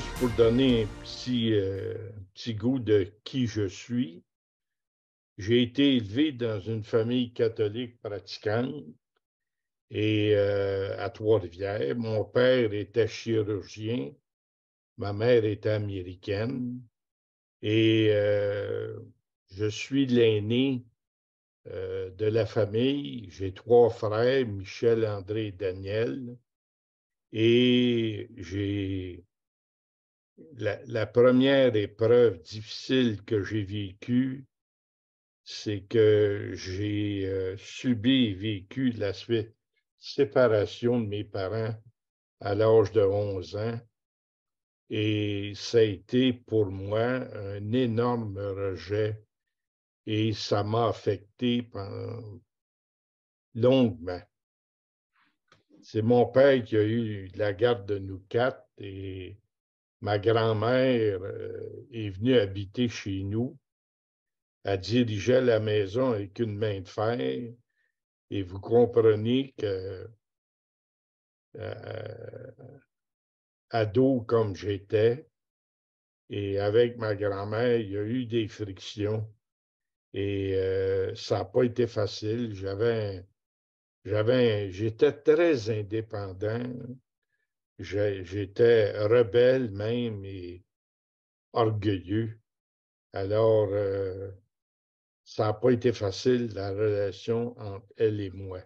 juste pour donner un euh, petit, goût de qui je suis, j'ai été élevé dans une famille catholique pratiquante et euh, à Trois-Rivières. Mon père était chirurgien, ma mère était américaine et euh, je suis l'aîné de la famille. J'ai trois frères, Michel, André et Daniel. Et j'ai la, première épreuve difficile que j'ai vécue, c'est que j'ai euh, subi et vécu la séparation de mes parents à l'âge de 11 ans. Et ça a été pour moi un énorme rejet et ça m'a affecté pendant longuement. C'est mon père qui a eu la garde de nous quatre et ma grand-mère euh, est venue habiter chez nous. Elle dirigeait la maison avec une main de fer. Et vous comprenez que, euh, ado comme j'étais, et avec ma grand-mère, il y a eu des frictions. Et euh, ça n'a pas été facile. J'avais, j'avais, j'étais très indépendant. J'étais rebelle même et orgueilleux. Alors, euh, ça n'a pas été facile, la relation entre elle et moi.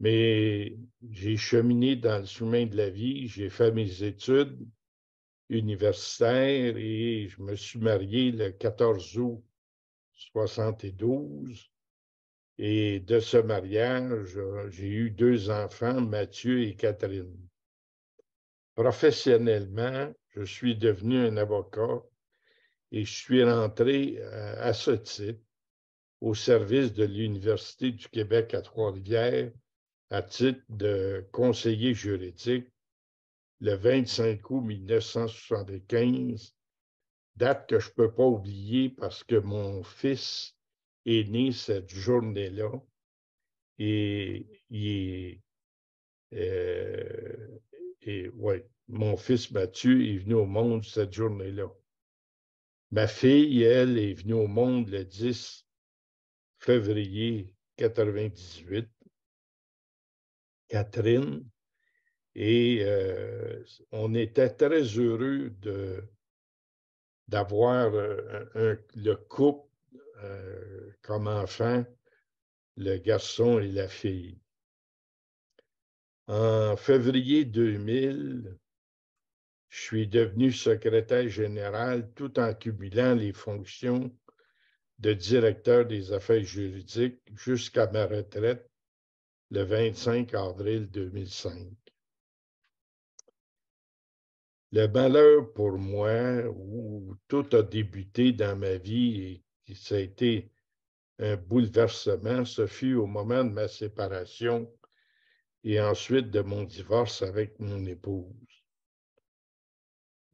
Mais j'ai cheminé dans le chemin de la vie, j'ai fait mes études universitaires et je me suis marié le 14 août 72. Et de ce mariage, euh, j'ai eu deux enfants, Mathieu et Catherine professionnellement, je suis devenu un avocat et je suis rentré euh, à, ce titre au service de l'Université du Québec à Trois-Rivières à titre de conseiller juridique le 25 août 1975, date que je ne peux pas oublier parce que mon fils est né cette journée-là et il euh, et oui, mon fils Mathieu est venu au monde cette journée-là. Ma fille, elle, est venue au monde le 10 février 1998, Catherine. Et euh, on était très heureux de, d'avoir euh, le couple euh, comme enfant, le garçon et la fille. En février 2000, je suis devenu secrétaire général tout en cumulant les fonctions de directeur des affaires juridiques jusqu'à ma retraite le 25 avril 2005. Le malheur pour moi, où tout a débuté dans ma vie et ça a été un bouleversement, ce fut au moment de ma séparation et ensuite de mon divorce avec mon épouse.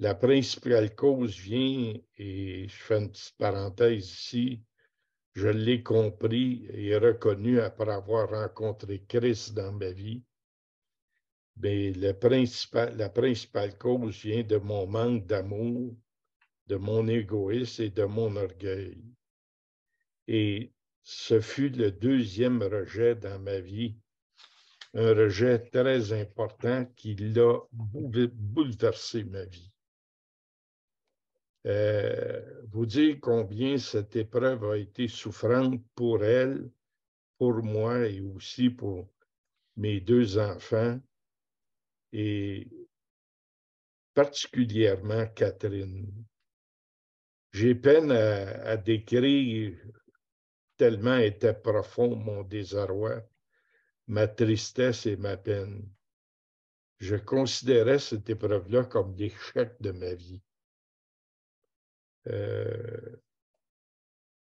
La principale cause vient, et je fais une petite parenthèse ici, je l'ai compris et reconnu après avoir rencontré Christ dans ma vie, mais la principale cause vient de mon manque d'amour, de mon égoïsme et de mon orgueil. Et ce fut le deuxième rejet dans ma vie un rejet très important qui l'a bouleversé ma vie. Euh, vous dire combien cette épreuve a été souffrante pour elle, pour moi et aussi pour mes deux enfants et particulièrement Catherine. J'ai peine à, décrire tellement était profond mon désarroi ma tristesse et ma peine. Je considérais cette épreuve-là comme l'échec de ma vie. Euh,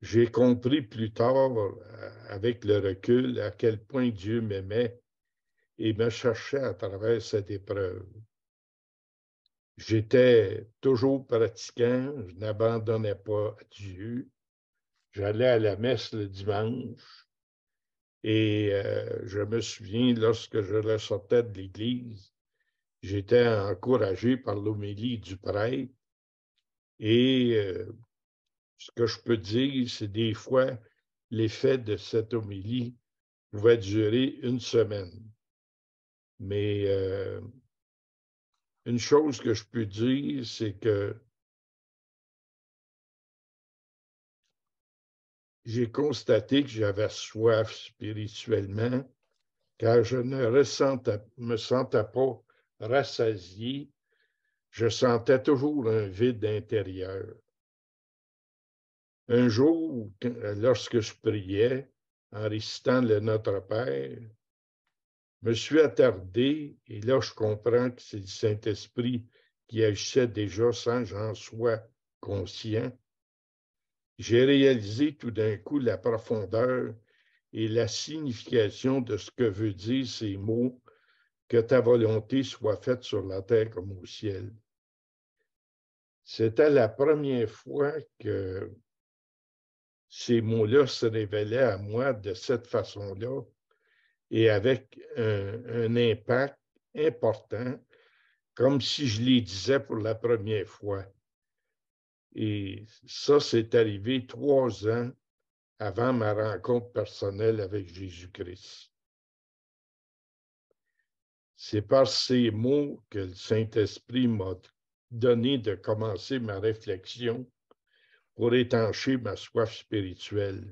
j'ai compris plus tard, euh, avec le recul, à quel point Dieu m'aimait et me cherchait à travers cette épreuve. J'étais toujours pratiquant, je n'abandonnais pas Dieu. J'allais à la messe le dimanche, et euh, je me souviens, lorsque je ressortais de l'Église, j'étais encouragé par l'homélie du prêtre. Et euh, ce que je peux dire, c'est des fois, l'effet de cette homélie pouvait durer une semaine. Mais euh, une chose que je peux dire, c'est que j'ai constaté que j'avais soif spirituellement, car je ne me sentais pas rassasié, je sentais toujours un vide intérieur. Un jour, lorsque je priais, en récitant le Notre Père, me suis attardé et là je comprends que c'est le Saint-Esprit qui agissait déjà sans j'en sois conscient. J'ai réalisé tout d'un coup la profondeur et la signification de ce que veut dire ces mots que ta volonté soit faite sur la terre comme au ciel. C'était la première fois que ces mots-là se révélaient à moi de cette façon-là et avec un, impact important, comme si je les disais pour la première fois. Et ça, c'est arrivé trois ans avant ma rencontre personnelle avec Jésus-Christ. C'est par ces mots que le Saint-Esprit m'a donné de commencer ma réflexion pour étancher ma soif spirituelle.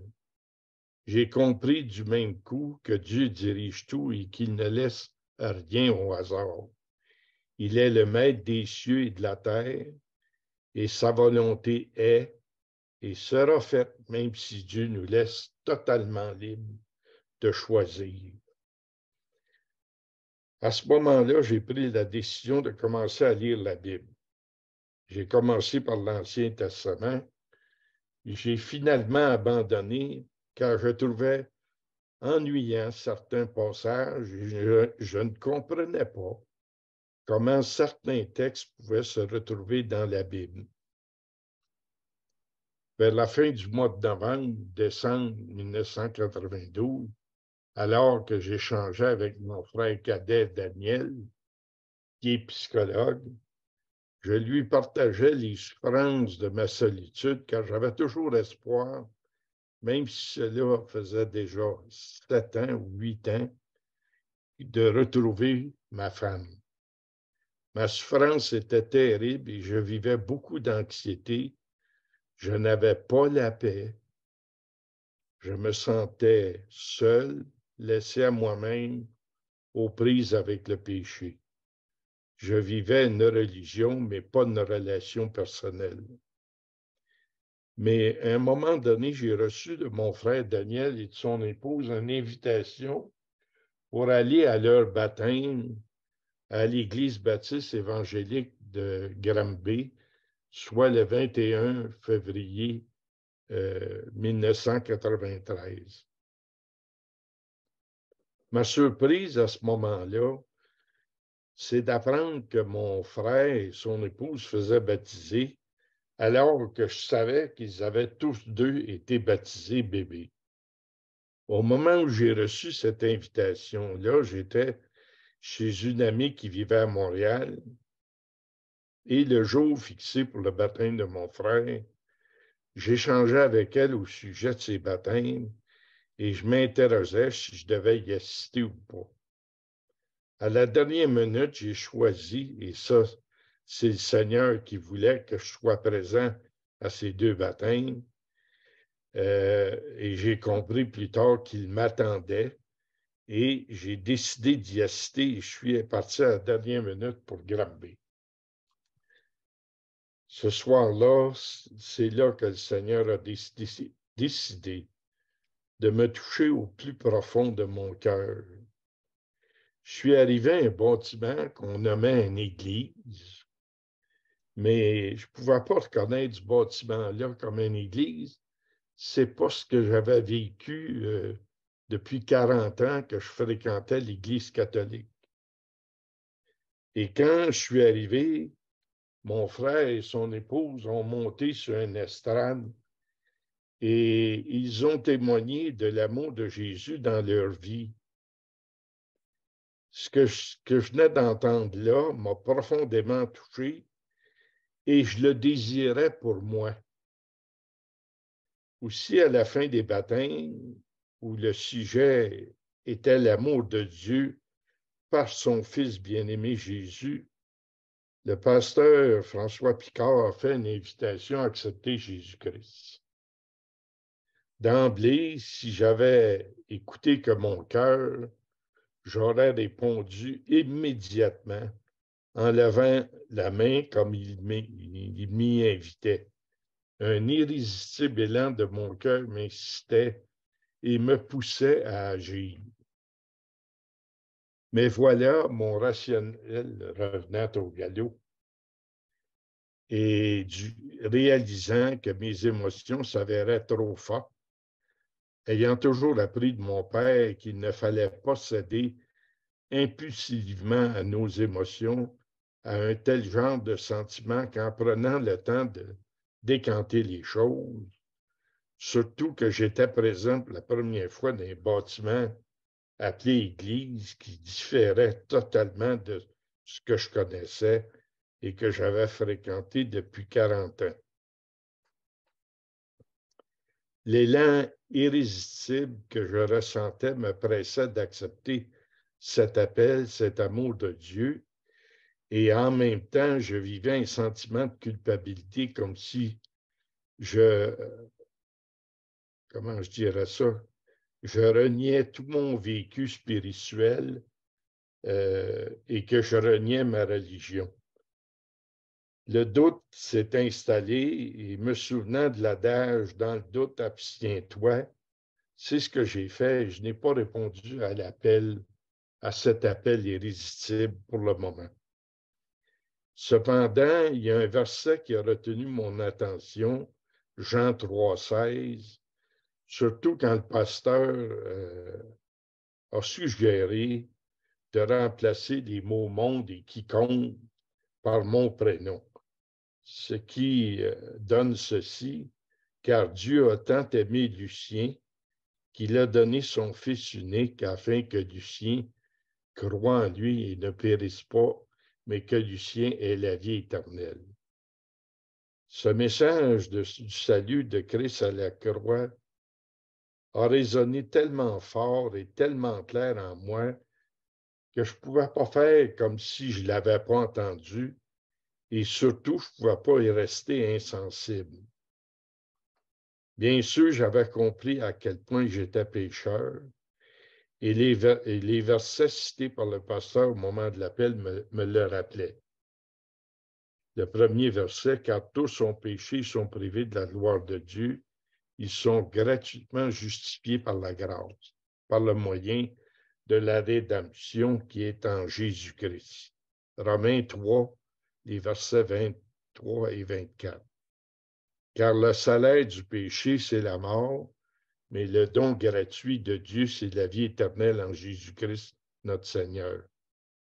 J'ai compris du même coup que Dieu dirige tout et qu'il ne laisse rien au hasard. Il est le maître des cieux et de la terre, et sa volonté est et sera faite même si Dieu nous laisse totalement libres de choisir. À ce moment-là, j'ai pris la décision de commencer à lire la Bible. J'ai commencé par l'Ancien Testament. J'ai finalement abandonné car je trouvais ennuyant certains passages je ne comprenais pas comment certains textes pouvaient se retrouver dans la Bible. Vers la fin du mois de novembre, décembre 1992, alors que j'échangeais avec mon frère cadet Daniel, qui est psychologue, je lui partageais les souffrances de ma solitude car j'avais toujours espoir, même si cela faisait déjà sept ans ou huit ans, de retrouver ma femme. Ma souffrance était terrible et je vivais beaucoup d'anxiété. Je n'avais pas la paix. Je me sentais seul, laissé à moi-même, aux prises avec le péché. Je vivais une religion, mais pas une relation personnelle. Mais à un moment donné, j'ai reçu de mon frère Daniel et de son épouse une invitation pour aller à leur baptême à l'Église baptiste évangélique de Granby, soit le 21 février 1993. Euh, Ma surprise à ce moment-là, c'est d'apprendre que mon frère et son épouse faisaient baptiser alors que je savais qu'ils avaient tous deux été baptisés bébés. Au moment où j'ai reçu cette invitation-là, j'étais chez une amie qui vivait à Montréal. Et le jour fixé pour le baptême de mon frère, j'échangeais avec elle au sujet de ses baptêmes et je m'interrogeais si je devais y assister ou pas. À la dernière minute, j'ai choisi, et ça, c'est le Seigneur qui voulait que je sois présent à ces deux baptêmes. Euh, et j'ai compris plus tard qu'il m'attendait et j'ai décidé d'y assister. Je suis parti à la dernière minute pour grimper. Ce soir-là, c'est là que le Seigneur a décidé, de me toucher au plus profond de mon cœur. Je suis arrivé à un bâtiment qu'on nommait une église, mais je ne pouvais pas reconnaître ce bâtiment-là comme une église. C'est pas ce que j'avais vécu euh, depuis 40 ans que je fréquentais l'Église catholique. Et quand je suis arrivé, mon frère et son épouse ont monté sur un estrade et ils ont témoigné de l'amour de Jésus dans leur vie. Ce que je, venais d'entendre là m'a profondément touché et je le désirais pour moi. Aussi, à la fin des baptêmes, où le sujet était l'amour de Dieu par son Fils bien-aimé Jésus, le pasteur François Picard a fait une invitation à accepter Jésus-Christ. D'emblée, si j'avais écouté que mon cœur, j'aurais répondu immédiatement en levant la main comme il m'y invitait. Un irrésistible élan de mon cœur m'insistait et me poussait à agir. Mais voilà mon rationnel revenant au galop et réalisant que mes émotions s'avéraient trop fortes, ayant toujours appris de mon père qu'il ne fallait pas céder impulsivement à nos émotions, à un tel genre de sentiment qu'en prenant le temps de décanter les choses, Surtout que j'étais présent pour la première fois dans un bâtiment église Église qui différait totalement de ce que je connaissais et que j'avais fréquenté depuis 40 ans. L'élan irrésistible que je ressentais me pressait d'accepter cet appel, cet amour de Dieu, et en même temps, je vivais un sentiment de culpabilité comme si je comment je dirais ça, je reniais tout mon vécu spirituel euh, et que je reniais ma religion. Le doute s'est installé et me souvenant de l'adage dans le doute, abstiens-toi, c'est ce que j'ai fait. Je n'ai pas répondu à l'appel, à cet appel irrésistible pour le moment. Cependant, il y a un verset qui a retenu mon attention, Jean 3,16 surtout quand le pasteur euh, a suggéré de remplacer les mots monde et quiconque par mon prénom, ce qui euh, donne ceci, car Dieu a tant aimé Lucien qu'il a donné son Fils unique afin que Lucien croit en lui et ne périsse pas, mais que Lucien ait la vie éternelle. Ce message du salut de Christ à la croix a résonné tellement fort et tellement clair en moi que je ne pouvais pas faire comme si je ne l'avais pas entendu et surtout, je ne pouvais pas y rester insensible. Bien sûr, j'avais compris à quel point j'étais pécheur et les, versets cités par le pasteur au moment de l'appel me, le rappelaient. Le premier verset, car tous sont péchés et sont privés de la gloire de Dieu, ils sont gratuitement justifiés par la grâce, par le moyen de la rédemption qui est en Jésus-Christ. Romains 3, les versets 23 et 24. Car le salaire du péché, c'est la mort, mais le don gratuit de Dieu, c'est la vie éternelle en Jésus-Christ, notre Seigneur.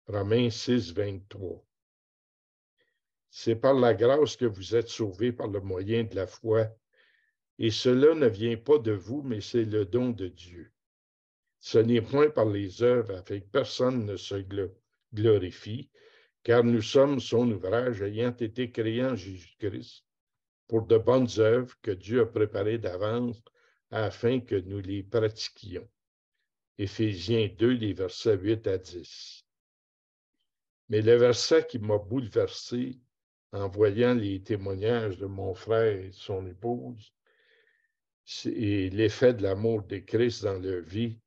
Romains 6, 23. C'est par la grâce que vous êtes sauvés par le moyen de la foi et cela ne vient pas de vous, mais c'est le don de Dieu. Ce n'est point par les œuvres afin que personne ne se glorifie, car nous sommes son ouvrage ayant été créé en Jésus-Christ pour de bonnes œuvres que Dieu a préparées d'avance afin que nous les pratiquions. Éphésiens 2, les versets 8 à 10. Mais le verset qui m'a bouleversé en voyant les témoignages de mon frère et de son épouse, et l'effet de l'amour de Christ dans leur vie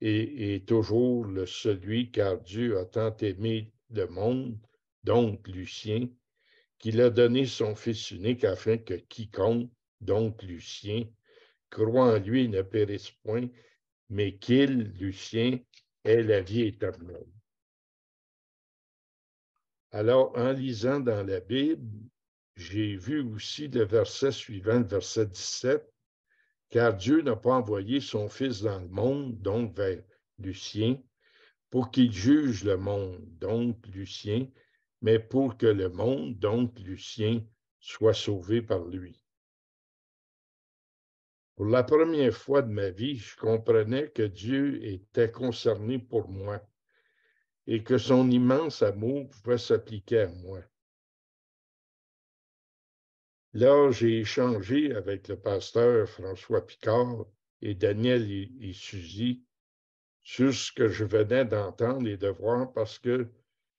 est, toujours le, celui car Dieu a tant aimé le monde, donc Lucien, qu'il a donné son Fils unique afin que quiconque, donc Lucien, croit en lui ne périsse point, mais qu'il, Lucien, ait la vie éternelle. Alors, en lisant dans la Bible, j'ai vu aussi le verset suivant, le verset 17 car Dieu n'a pas envoyé son Fils dans le monde, donc vers Lucien, pour qu'il juge le monde, donc Lucien, mais pour que le monde, donc Lucien, soit sauvé par lui. Pour la première fois de ma vie, je comprenais que Dieu était concerné pour moi et que son immense amour pouvait s'appliquer à moi. Là, j'ai échangé avec le pasteur François Picard et Daniel et, Suzy sur ce que je venais d'entendre et de voir parce que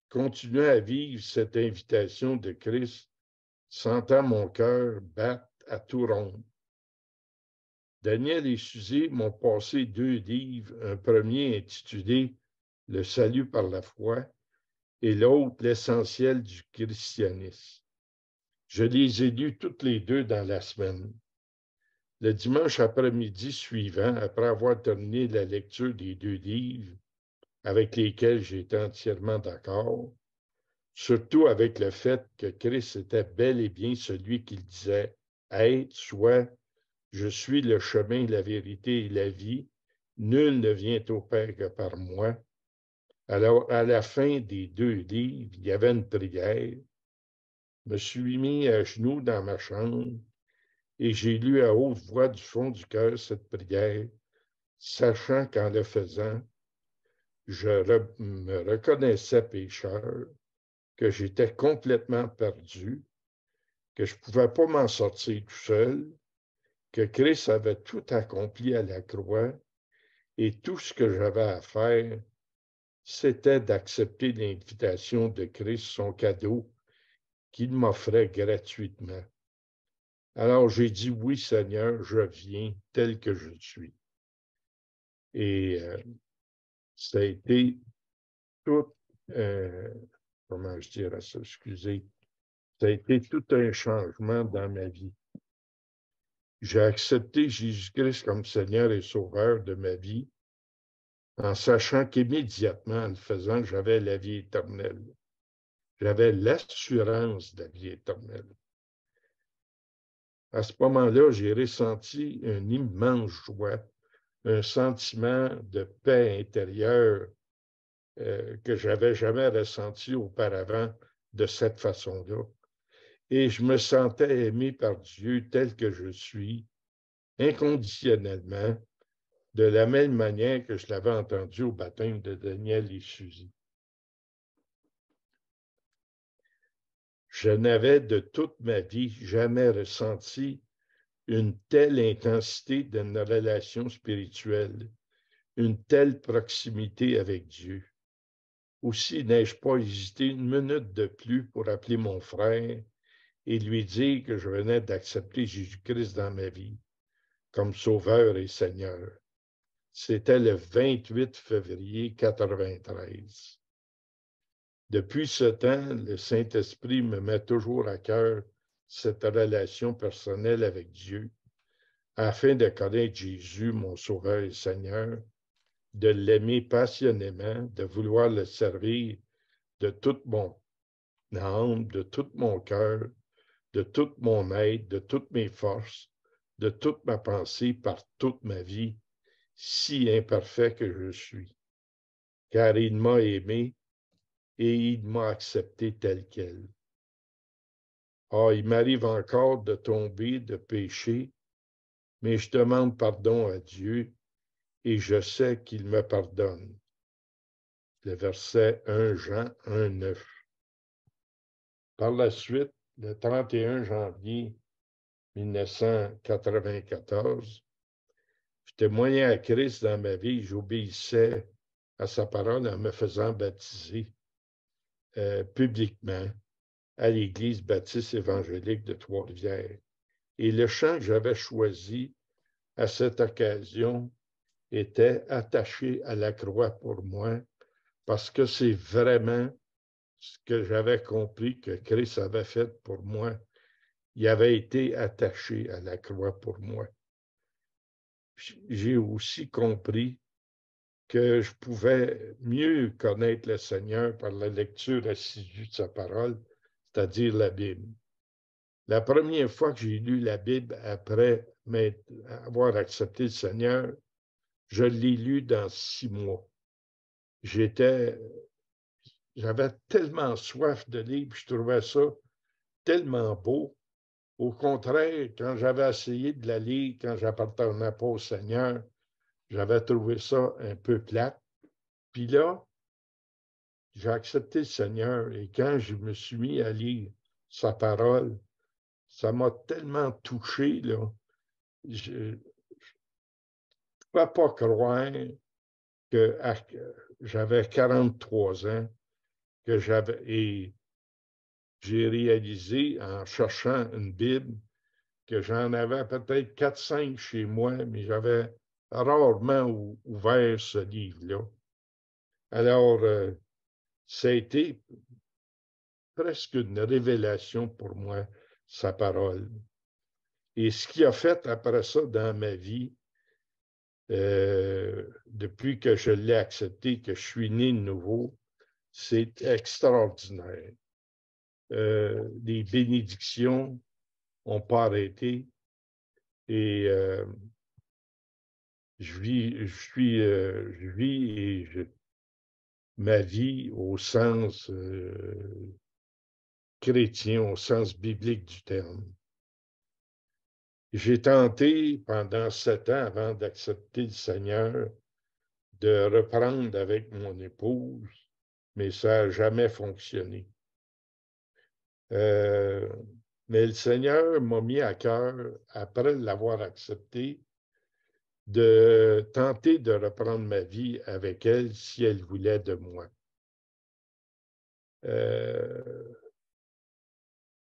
continuer à vivre cette invitation de Christ sentant mon cœur battre à tout rond. Daniel et Suzy m'ont passé deux livres, un premier intitulé Le salut par la foi et l'autre L'essentiel du christianisme. Je les ai lus toutes les deux dans la semaine. Le dimanche après-midi suivant, après avoir terminé la lecture des deux livres, avec lesquels j'étais entièrement d'accord, surtout avec le fait que Christ était bel et bien celui qu'il disait être, soit je suis le chemin, la vérité et la vie, nul ne vient au Père que par moi. Alors, à la fin des deux livres, il y avait une prière me suis mis à genoux dans ma chambre et j'ai lu à haute voix du fond du cœur cette prière, sachant qu'en le faisant, je me reconnaissais pécheur, que j'étais complètement perdu, que je ne pouvais pas m'en sortir tout seul, que Christ avait tout accompli à la croix et tout ce que j'avais à faire, c'était d'accepter l'invitation de Christ, son cadeau, qu'il m'offrait gratuitement. Alors j'ai dit, oui Seigneur, je viens tel que je suis. Et euh, ça a été tout, euh, comment je dirais À ça a été tout un changement dans ma vie. J'ai accepté Jésus-Christ comme Seigneur et Sauveur de ma vie en sachant qu'immédiatement, en le faisant, j'avais la vie éternelle. J'avais l'assurance de la vie éternelle. À ce moment-là, j'ai ressenti une immense joie, un sentiment de paix intérieure que euh, que j'avais jamais ressenti auparavant de cette façon-là. Et je me sentais aimé par Dieu tel que je suis, inconditionnellement, de la même manière que je l'avais entendu au baptême de Daniel et Suzy. Je n'avais de toute ma vie jamais ressenti une telle intensité de nos relations spirituelles, une telle proximité avec Dieu. Aussi n'ai-je pas hésité une minute de plus pour appeler mon frère et lui dire que je venais d'accepter Jésus-Christ dans ma vie comme Sauveur et Seigneur. C'était le 28 février 93. Depuis ce temps, le Saint-Esprit me met toujours à cœur cette relation personnelle avec Dieu, afin de connaître Jésus, mon Sauveur et Seigneur, de l'aimer passionnément, de vouloir le servir de toute mon âme, de tout mon cœur, de toute mon aide, de toutes mes forces, de toute ma pensée, par toute ma vie, si imparfait que je suis. Car il m'a aimé et il m'a accepté tel quel. Ah, il m'arrive encore de tomber, de pécher, mais je demande pardon à Dieu et je sais qu'il me pardonne. Le verset 1 Jean 1, 9. Par la suite, le 31 janvier 1994, je témoignais à Christ dans ma vie, j'obéissais à sa parole en me faisant baptiser. Euh, publiquement à l'Église baptiste évangélique de Trois-Rivières. Et le chant que j'avais choisi à cette occasion était attaché à la croix pour moi, parce que c'est vraiment ce que j'avais compris que Christ avait fait pour moi. Il avait été attaché à la croix pour moi. J'ai aussi compris que je pouvais mieux connaître le Seigneur par la lecture assidue de sa parole, c'est-à-dire la Bible. La première fois que j'ai lu la Bible après avoir accepté le Seigneur, je l'ai lu dans six mois. J'étais, j'avais tellement soif de puis je trouvais ça tellement beau. Au contraire, quand j'avais essayé de la lire, quand j'appartenais pas au Seigneur, j'avais trouvé ça un peu plate. Puis là, j'ai accepté le Seigneur et quand je me suis mis à lire sa parole, ça m'a tellement touché. Là. Je ne pouvais pas croire que j'avais 43 ans que j'avais et j'ai réalisé en cherchant une Bible que j'en avais peut-être 4-5 chez moi, mais j'avais rarement ouvert ce livre-là. Alors, euh, ça a été presque une révélation pour moi, sa parole. Et ce qui a fait après ça dans ma vie, euh, depuis que je l'ai accepté, que je suis né de nouveau, c'est extraordinaire. Euh, les bénédictions n'ont pas arrêté. Et je vis, suis, euh, ma vie au sens euh, chrétien, au sens biblique du terme. J'ai tenté pendant sept ans avant d'accepter le Seigneur de reprendre avec mon épouse, mais ça n'a jamais fonctionné. Euh, mais le Seigneur m'a mis à cœur, après l'avoir accepté, de tenter de reprendre ma vie avec elle si elle voulait de moi. Euh,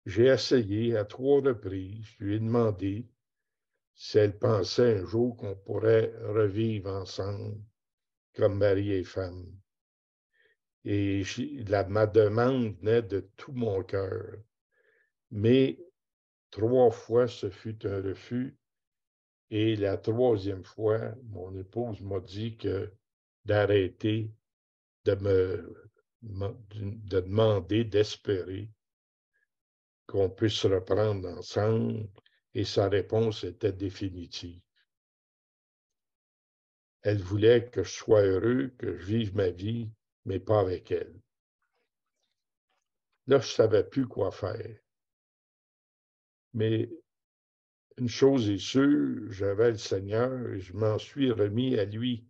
j'ai essayé à trois reprises, je lui ai demandé si elle pensait un jour qu'on pourrait revivre ensemble comme mari et femme. Et la, ma demande venait de tout mon cœur. Mais trois fois, ce fut un refus et la troisième fois, mon épouse m'a dit que d'arrêter de me de demander, d'espérer qu'on puisse reprendre ensemble et sa réponse était définitive. Elle voulait que je sois heureux, que je vive ma vie, mais pas avec elle. Là, je ne savais plus quoi faire. Mais une chose est sûre, j'avais le Seigneur et je m'en suis remis à lui.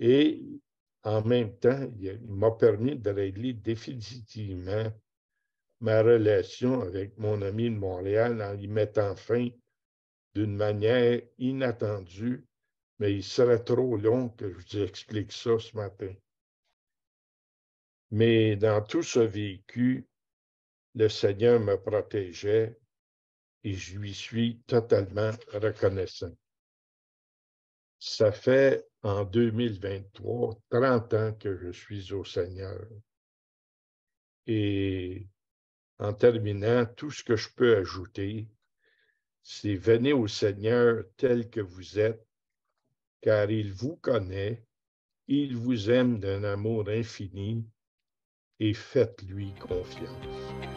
Et en même temps, il m'a permis de régler définitivement ma relation avec mon ami de Montréal en lui mettant fin d'une manière inattendue, mais il serait trop long que je vous explique ça ce matin. Mais dans tout ce vécu, le Seigneur me protégeait et je lui suis totalement reconnaissant. Ça fait en 2023 30 ans que je suis au Seigneur. Et en terminant, tout ce que je peux ajouter, c'est venez au Seigneur tel que vous êtes, car il vous connaît, il vous aime d'un amour infini, et faites-lui confiance.